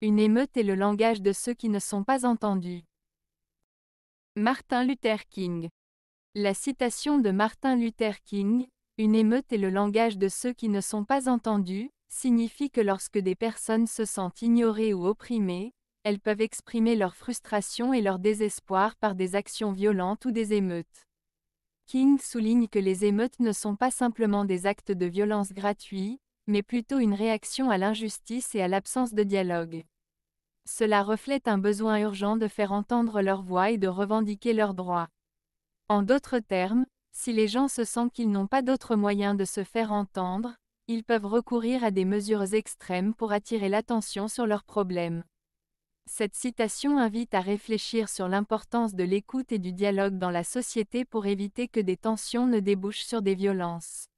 Une émeute est le langage de ceux qui ne sont pas entendus. Martin Luther King. La citation de Martin Luther King, Une émeute est le langage de ceux qui ne sont pas entendus, signifie que lorsque des personnes se sentent ignorées ou opprimées, elles peuvent exprimer leur frustration et leur désespoir par des actions violentes ou des émeutes. King souligne que les émeutes ne sont pas simplement des actes de violence gratuits, mais plutôt une réaction à l'injustice et à l'absence de dialogue. Cela reflète un besoin urgent de faire entendre leur voix et de revendiquer leurs droits. En d'autres termes, si les gens se sentent qu'ils n'ont pas d'autre moyen de se faire entendre, ils peuvent recourir à des mesures extrêmes pour attirer l'attention sur leurs problèmes. Cette citation invite à réfléchir sur l'importance de l'écoute et du dialogue dans la société pour éviter que des tensions ne débouchent sur des violences.